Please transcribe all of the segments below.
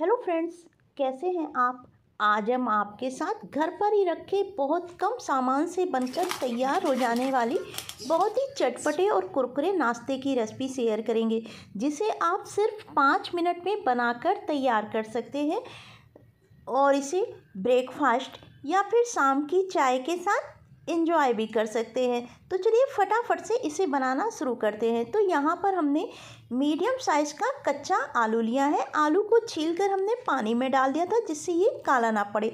hello friends कैसे हैं आप आज हम आपके साथ घर पर ही रखे बहुत कम सामान से बनकर तैयार हो जाने वाली बहुत ही चटपटे और कुरकुरे नाश्ते की रेसिपी शेयर करेंगे जिसे आप सिर्फ पाँच मिनट में बनाकर तैयार कर सकते हैं और इसे ब्रेकफास्ट या फिर शाम की चाय के साथ इन्जॉय भी कर सकते हैं तो चलिए फटाफट से इसे बनाना शुरू करते हैं तो यहाँ पर हमने मीडियम साइज़ का कच्चा आलू लिया है आलू को छील कर हमने पानी में डाल दिया था जिससे ये काला ना पड़े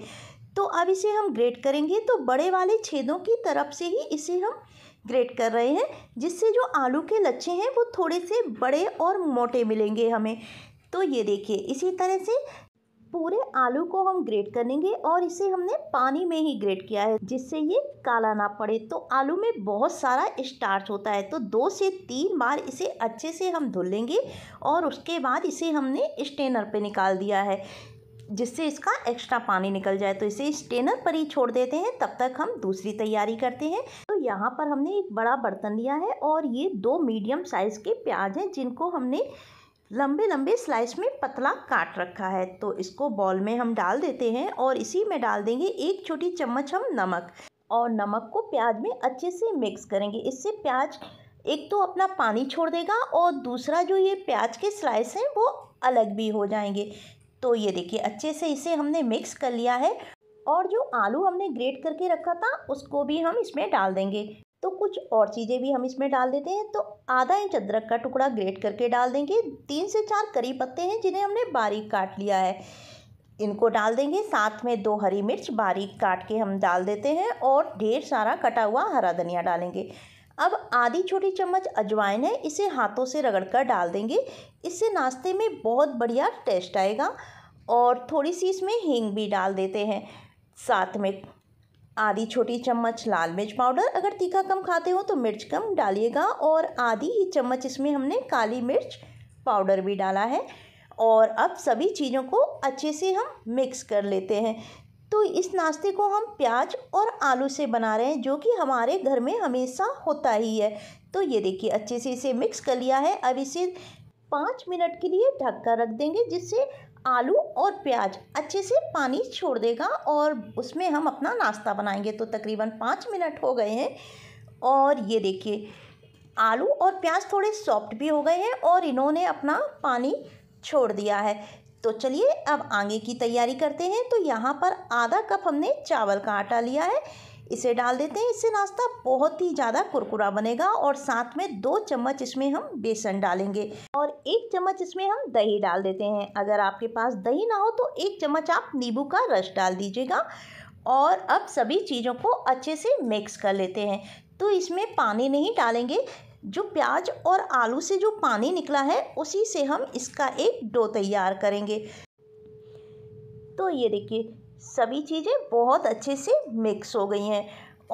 तो अब इसे हम ग्रेट करेंगे तो बड़े वाले छेदों की तरफ से ही इसे हम ग्रेट कर रहे हैं जिससे जो आलू के लच्छे हैं वो थोड़े से बड़े और मोटे मिलेंगे हमें तो ये देखिए इसी तरह से पूरे आलू को हम ग्रेट करेंगे और इसे हमने पानी में ही ग्रेट किया है जिससे ये काला ना पड़े तो आलू में बहुत सारा स्टार्च होता है तो दो से तीन बार इसे अच्छे से हम धुल लेंगे और उसके बाद इसे हमने स्टेनर पे निकाल दिया है जिससे इसका एक्स्ट्रा पानी निकल जाए तो इसे स्टेनर पर ही छोड़ देते हैं तब तक हम दूसरी तैयारी करते हैं तो यहाँ पर हमने एक बड़ा बर्तन लिया है और ये दो मीडियम साइज़ के प्याज हैं जिनको हमने लंबे लंबे स्लाइस में पतला काट रखा है तो इसको बॉल में हम डाल देते हैं और इसी में डाल देंगे एक छोटी चम्मच हम नमक और नमक को प्याज में अच्छे से मिक्स करेंगे इससे प्याज एक तो अपना पानी छोड़ देगा और दूसरा जो ये प्याज के स्लाइस हैं वो अलग भी हो जाएंगे तो ये देखिए अच्छे से इसे हमने मिक्स कर लिया है और जो आलू हमने ग्रेट करके रखा था उसको भी हम इसमें डाल देंगे तो कुछ और चीज़ें भी हम इसमें डाल देते हैं तो आधा इंच अदरक का टुकड़ा ग्रेट करके डाल देंगे तीन से चार करी पत्ते हैं जिन्हें हमने बारीक काट लिया है इनको डाल देंगे साथ में दो हरी मिर्च बारीक काट के हम डाल देते हैं और ढेर सारा कटा हुआ हरा धनिया डालेंगे अब आधी छोटी चम्मच अजवाइन है इसे हाथों से रगड़ कर डाल देंगे इससे नाश्ते में बहुत बढ़िया टेस्ट आएगा और थोड़ी सी इसमें हींग भी डाल देते हैं साथ में आधी छोटी चम्मच लाल मिर्च पाउडर अगर तीखा कम खाते हो तो मिर्च कम डालिएगा और आधी ही चम्मच इसमें हमने काली मिर्च पाउडर भी डाला है और अब सभी चीज़ों को अच्छे से हम मिक्स कर लेते हैं तो इस नाश्ते को हम प्याज और आलू से बना रहे हैं जो कि हमारे घर में हमेशा होता ही है तो ये देखिए अच्छे से इसे मिक्स कर लिया है अब इसे पाँच मिनट के लिए ढक कर रख देंगे जिससे आलू और प्याज अच्छे से पानी छोड़ देगा और उसमें हम अपना नाश्ता बनाएंगे तो तकरीबन पाँच मिनट हो गए हैं और ये देखिए आलू और प्याज थोड़े सॉफ्ट भी हो गए हैं और इन्होंने अपना पानी छोड़ दिया है तो चलिए अब आगे की तैयारी करते हैं तो यहाँ पर आधा कप हमने चावल का आटा लिया है इसे डाल देते हैं इससे नाश्ता बहुत ही ज़्यादा कुरकुरा बनेगा और साथ में दो चम्मच इसमें हम बेसन डालेंगे और एक चम्मच इसमें हम दही डाल देते हैं अगर आपके पास दही ना हो तो एक चम्मच आप नींबू का रस डाल दीजिएगा और अब सभी चीज़ों को अच्छे से मिक्स कर लेते हैं तो इसमें पानी नहीं डालेंगे जो प्याज और आलू से जो पानी निकला है उसी से हम इसका एक डो तैयार करेंगे तो ये देखिए सभी चीज़ें बहुत अच्छे से मिक्स हो गई हैं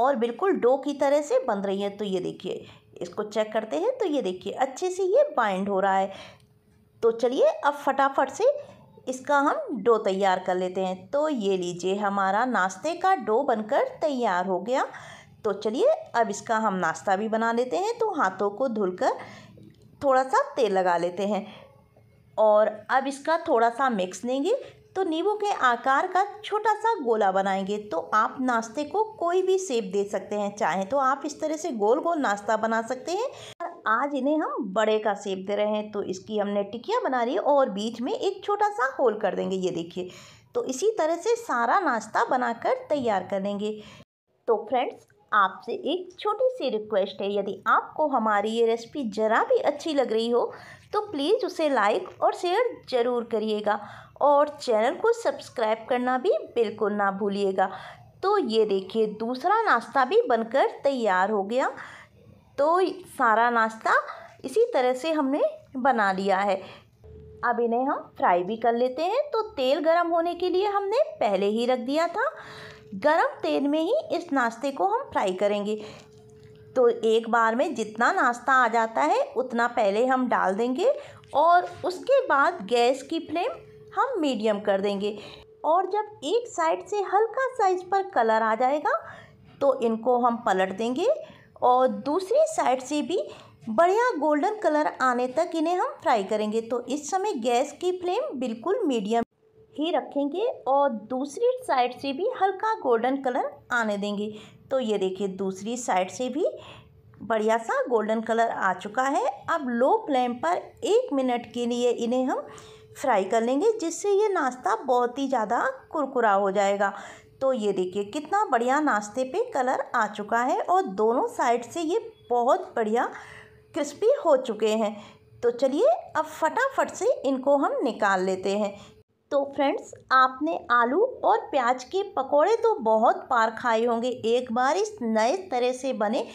और बिल्कुल डो की तरह से बन रही हैं तो ये देखिए इसको चेक करते हैं तो ये देखिए अच्छे से ये बाइंड हो रहा है तो चलिए अब फटाफट से इसका हम डो तैयार कर लेते हैं तो ये लीजिए हमारा नाश्ते का डो बनकर तैयार हो गया तो चलिए अब इसका हम नाश्ता भी बना लेते हैं तो हाथों को धुलकर थोड़ा सा तेल लगा लेते हैं और अब इसका थोड़ा सा मिक्स लेंगे तो नींबू के आकार का छोटा सा गोला बनाएंगे तो आप नाश्ते को कोई भी सेप दे सकते हैं चाहे तो आप इस तरह से गोल गोल नाश्ता बना सकते हैं और आज इन्हें हम बड़े का सेप दे रहे हैं तो इसकी हमने टिकिया बना ली और बीच में एक छोटा सा होल कर देंगे ये देखिए तो इसी तरह से सारा नाश्ता बनाकर तैयार करेंगे तो फ्रेंड्स आपसे एक छोटी सी रिक्वेस्ट है यदि आपको हमारी ये रेसिपी ज़रा भी अच्छी लग रही हो तो प्लीज़ उसे लाइक और शेयर ज़रूर करिएगा और चैनल को सब्सक्राइब करना भी बिल्कुल ना भूलिएगा तो ये देखिए दूसरा नाश्ता भी बनकर तैयार हो गया तो सारा नाश्ता इसी तरह से हमने बना लिया है अब इन्हें हम फ्राई भी कर लेते हैं तो तेल गरम होने के लिए हमने पहले ही रख दिया था गरम तेल में ही इस नाश्ते को हम फ्राई करेंगे तो एक बार में जितना नाश्ता आ जाता है उतना पहले हम डाल देंगे और उसके बाद गैस की फ्लेम हम मीडियम कर देंगे और जब एक साइड से हल्का सा इस पर कलर आ जाएगा तो इनको हम पलट देंगे और दूसरी साइड से भी बढ़िया गोल्डन कलर आने तक इन्हें हम फ्राई करेंगे तो इस समय गैस की फ्लेम बिल्कुल मीडियम ही रखेंगे और दूसरी साइड से भी हल्का गोल्डन कलर आने देंगे तो ये देखिए दूसरी साइड से भी बढ़िया सा गोल्डन कलर आ चुका है अब लो फ्लेम पर एक मिनट के लिए इन्हें हम फ्राई कर लेंगे जिससे ये नाश्ता बहुत ही ज़्यादा कुरकुरा हो जाएगा तो ये देखिए कितना बढ़िया नाश्ते पे कलर आ चुका है और दोनों साइड से ये बहुत बढ़िया क्रिस्पी हो चुके हैं तो चलिए अब फटाफट से इनको हम निकाल लेते हैं तो फ्रेंड्स आपने आलू और प्याज के पकोड़े तो बहुत बार खाए होंगे एक बार इस नए तरह से बने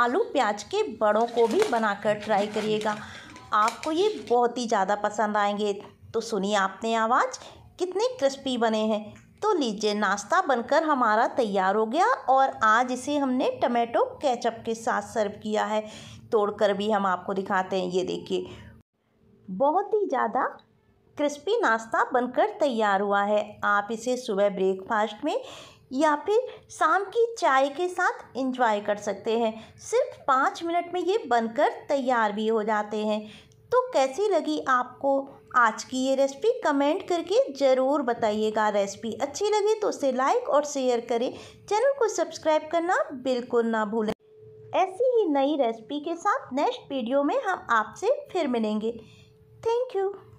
आलू प्याज के बड़ों को भी बनाकर ट्राई करिएगा आपको ये बहुत ही ज़्यादा पसंद आएंगे तो सुनिए आपने आवाज़ कितने क्रिस्पी बने हैं तो लीजिए नाश्ता बनकर हमारा तैयार हो गया और आज इसे हमने टमाटो केचप के साथ सर्व किया है तोड़कर भी हम आपको दिखाते हैं ये देखिए बहुत ही ज़्यादा क्रिस्पी नाश्ता बनकर तैयार हुआ है आप इसे सुबह ब्रेकफास्ट में या फिर शाम की चाय के साथ इंजॉय कर सकते हैं सिर्फ पाँच मिनट में ये बनकर तैयार भी हो जाते हैं तो कैसी लगी आपको आज की ये रेसिपी कमेंट करके ज़रूर बताइएगा रेसिपी अच्छी लगी तो उसे लाइक और शेयर करें चैनल को सब्सक्राइब करना बिल्कुल ना भूलें ऐसी ही नई रेसिपी के साथ नेक्स्ट वीडियो में हम आपसे फिर मिलेंगे थैंक यू